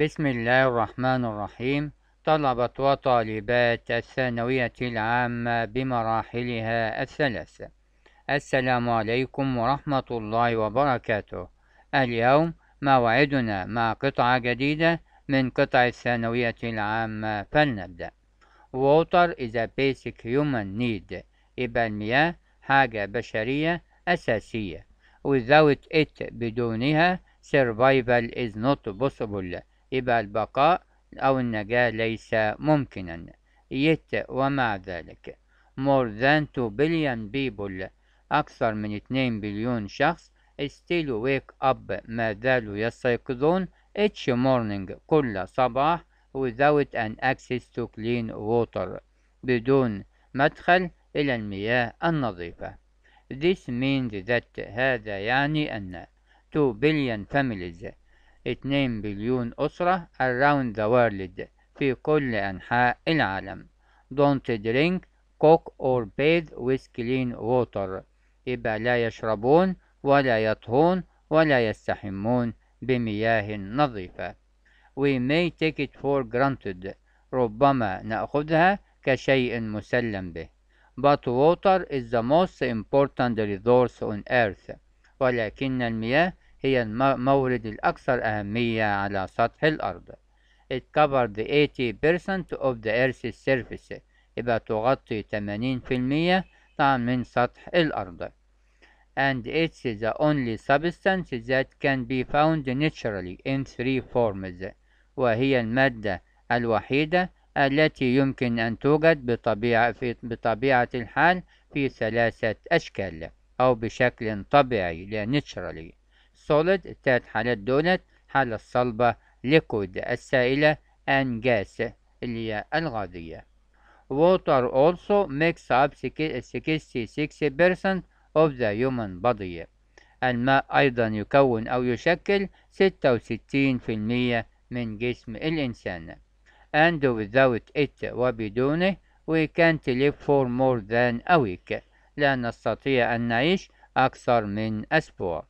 بسم الله الرحمن الرحيم طلبة وطالبات الثانوية العامة بمراحلها الثلاث السلام عليكم ورحمة الله وبركاته اليوم موعدنا مع قطعة جديدة من قطع الثانوية العامة فلنبدأ Water is a basic human need يبقى المياه حاجة بشرية أساسية Without it بدونها survival is not possible يبقى البقاء أو النجاة ليس ممكنا يت ومع ذلك more than 2 billion people أكثر من 2 بليون شخص still wake up ما زالوا يستيقظون each morning كل صباح without an access to clean water بدون مدخل إلى المياه النظيفة This means that هذا يعني أن 2 billion families 2 بليون أسرة around the world في كل أنحاء العالم don't drink cook or bathe with clean water يبقى لا يشربون ولا يطهون ولا يستحمون بمياه نظيفة we may take it for granted ربما نأخذها كشيء مسلم به but water is the most important resource on earth ولكن المياه هي المورد الأكثر أهمية على سطح الأرض it covered 80% of the Earth's surface يبقى تغطي 80% طبعا من سطح الأرض and it's the only substance that can be found naturally in three forms وهي المادة الوحيدة التي يمكن أن توجد بطبيعة, في بطبيعة الحال في ثلاثة أشكال أو بشكل طبيعي لا naturally solid ذات حالة دونت حالة صلبة liquid السائلة and gas اللي هي الغازية water also makes up 66% of the human body الماء أيضا يكون أو يشكل 66% من جسم الإنسان and without it وبدونه we can't live for more than a week لا نستطيع أن نعيش أكثر من أسبوع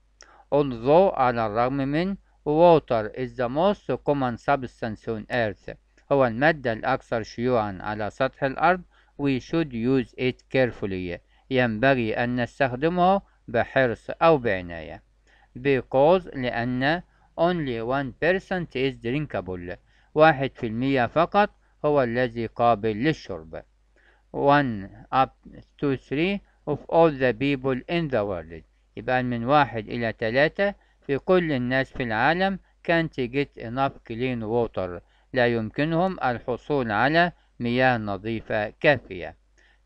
although على الرغم من water is the most common substance on earth هو المادة الأكثر شيوعا على سطح الأرض we should use it carefully ينبغي أن نستخدمه بحرص أو بعناية because لأن only one percent is drinkable واحد في المية فقط هو الذي قابل للشرب one up to three of all the people in the world يبقى من واحد إلى ثلاثة في كل الناس في العالم can't get enough clean water لا يمكنهم الحصول على مياه نظيفة كافية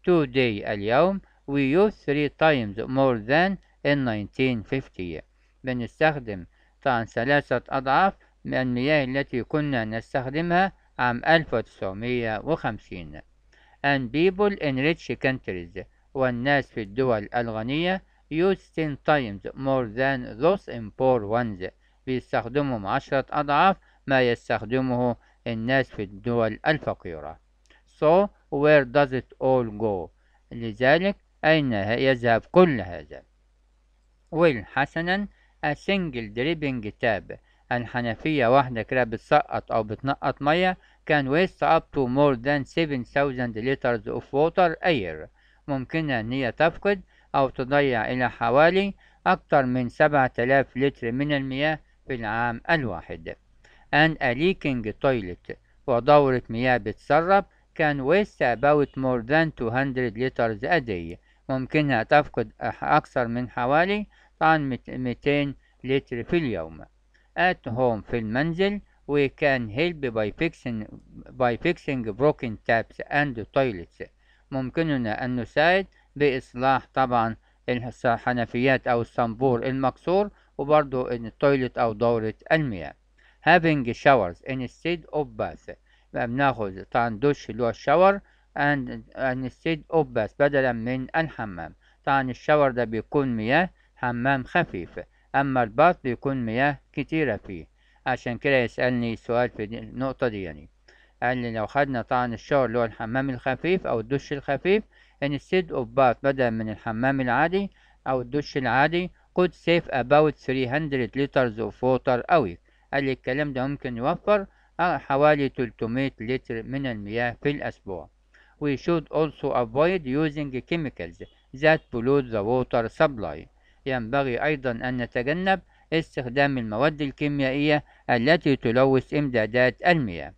today اليوم we use three times more than in 1950 بنستخدم طبعا ثلاثة أضعاف من المياه التي كنا نستخدمها عام 1950 and people in rich countries والناس في الدول الغنية used 10 times more than those in poor ones بيستخدمهم عشرة أضعاف ما يستخدمه الناس في الدول الفقيرة So where does it all go لذلك أين يذهب كل هذا Well حسنا a single dripping tap الحنفية واحدة كده بتسقط أو بتنقط مية can waste up to more than 7000 liters of water a year ممكنها إن هي تفقد أو تضيع إلى حوالي أكثر من 7000 لتر من المياه في العام الواحد and a leaking toilet ودورة مياه بتسرب can waste about more than 200 liters a day ممكنها تفقد أكثر من حوالي عن 200 لتر في اليوم at home في المنزل we can help by fixing by fixing broken taps and toilets ممكننا أن نساعد لإصلاح طبعا الحنفيات أو الصنبور المكسور وبرضو إن التويلت أو دورة المياه having showers instead of bath بناخد طبعا دوش اللي هو الشاور and instead of bath بدلا من الحمام طبعا الشاور ده بيكون مياه حمام خفيف أما الباث بيكون مياه كتيرة فيه عشان كده يسألني سؤال في النقطة دي يعني قال لي لو خدنا طبعا الشاور اللي هو الحمام الخفيف أو الدش الخفيف instead of bath بدلا من الحمام العادي أو الدش العادي could save about 300 liters of water a week قال لي الكلام ده ممكن يوفر حوالي 300 لتر من المياه في الأسبوع We should also avoid using chemicals that pollute the water supply ينبغي أيضا أن نتجنب استخدام المواد الكيميائية التي تلوث إمدادات المياه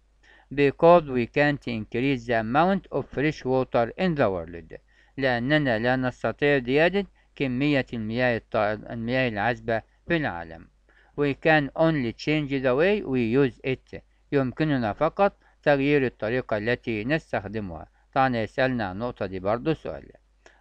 because we can't increase the amount of fresh water in the world لأننا لا نستطيع زيادة كمية المياه المياه العذبة في العالم we can only change the way we use it يمكننا فقط تغيير الطريقة التي نستخدمها طبعا يسألنا عن النقطة دي برضو سؤال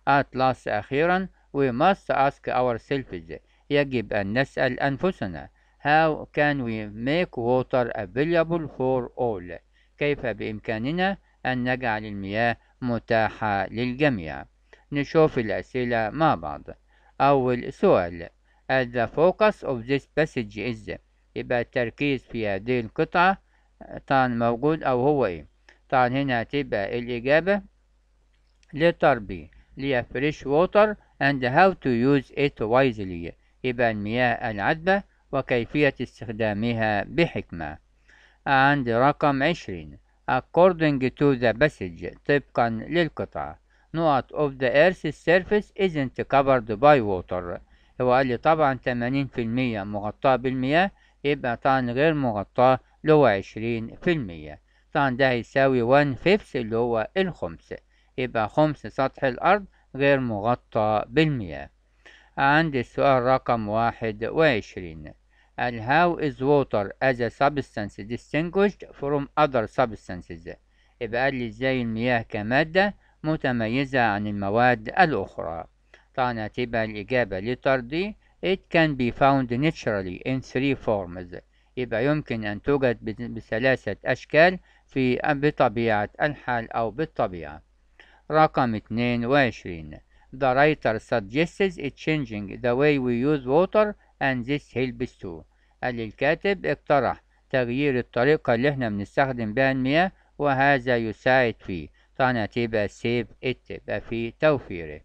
at last أخيرا we must ask ourselves يجب أن نسأل أنفسنا how can we make water available for all كيف بإمكاننا أن نجعل المياه متاحة للجميع نشوف الأسئلة مع بعض أول سؤال the focus of this passage is يبقى التركيز في هذه القطعة طبعا موجود أو هو إيه طبعا هنا تبقى الإجابة للتربية اللي فريش ووتر and how to use it wisely يبقى المياه العذبة وكيفية استخدامها بحكمة and رقم عشرين according to the passage طبقا للقطعة نقط of the earth's surface isn't covered by water هو قال لي طبعا تمانين في المية مغطاة بالمياه يبقى طبعا غير مغطاة اللي هو عشرين في المية طبعا ده هيساوي one fifth اللي هو الخمس يبقى خمس سطح الأرض غير مغطى بالمياه عند السؤال رقم واحد وعشرين and how is water as a substance distinguished from other substances يبقى قال لي ازاي المياه كمادة متميزة عن المواد الأخرى طبعا هتبقى الإجابة لطردي it can be found naturally in three forms يبقى يمكن أن توجد بثلاثة أشكال في بطبيعة الحال أو بالطبيعة رقم 22 The writer suggests it changing the way we use water and this helps too قال الكاتب اقترح تغيير الطريقة اللي احنا بنستخدم بها المياه وهذا يساعد فيه طبعا هتبقى سيف ات يبقى في توفيره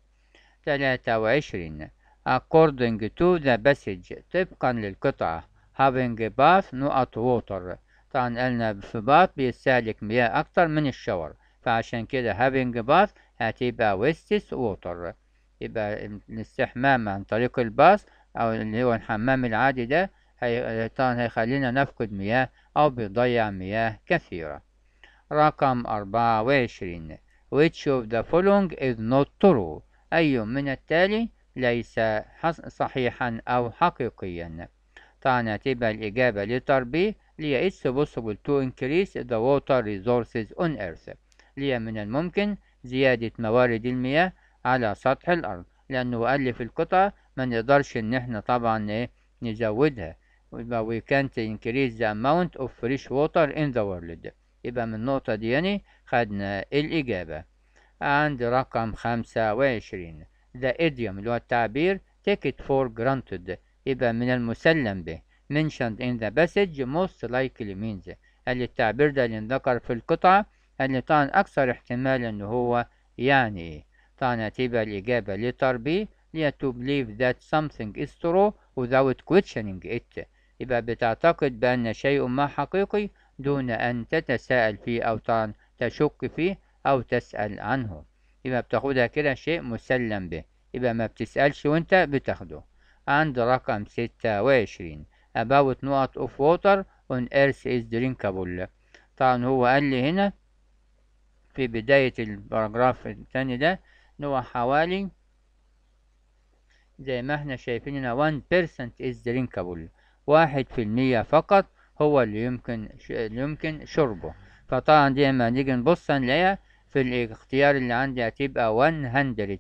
تلاتة وعشرين according to the passage طبقا للقطعة having bath نقط water طبعا قالنا في باث بيستهلك مياه أكتر من الشاور فعشان كده having bath هتبقى wastes water يبقى الاستحمام عن طريق الباث أو اللي هو الحمام العادي ده هي طبعا هيخلينا نفقد مياه أو بيضيع مياه كثيرة رقم أربعة وعشرين which of the following is not true أي من التالي ليس صحيحا أو حقيقيا طبعا هتبقى الإجابة لتربيه ليه it's possible to increase the water resources on earth ليه من الممكن زيادة موارد المياه على سطح الأرض لأنه ألف القطعة ما نقدرش ان احنا طبعا ايه نزودها يبقى we can't increase the amount of fresh water in the world يبقى من النقطة دي يعني خدنا الإجابة عند رقم خمسة وعشرين the idiom اللي هو التعبير take it for granted يبقى من المسلم به mentioned in the passage most likely means اللي التعبير ده اللي انذكر في القطعة اللي طبعا أكثر احتمال إن هو يعني إيه طبعا هتبقى الإجابة لتربيه تو بليف ذات سمثينج از ترو وذاوت questioning ات يبقى بتعتقد بأن شيء ما حقيقي دون أن تتساءل فيه أو تشك فيه أو تسأل عنه يبقى بتاخدها كده شيء مسلم به يبقى ما بتسألش وانت بتاخده عند رقم ستة وعشرين about نقط of water on earth is drinkable طبعا هو قال لي هنا في بداية الباراجراف الثاني ده ان هو حوالي زي ما احنا شايفين هنا 1% is drinkable واحد في المية فقط هو اللي يمكن اللي يمكن شربه فطبعا دي ما نيجي نبص هنلاقيها في الاختيار اللي عندي هتبقى 100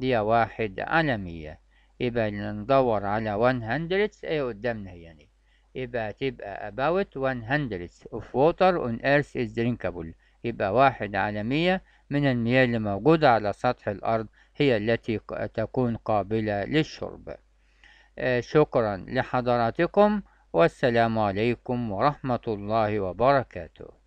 دي واحد على مية يبقى اللي ندور على 100 ايه قدامنا هي يعني يبقى تبقى about one hundred of water on earth is drinkable يبقى واحد على مية من المياه اللي موجودة على سطح الأرض هي التي تكون قابلة للشرب آه، شكرا لحضراتكم والسلام عليكم ورحمة الله وبركاته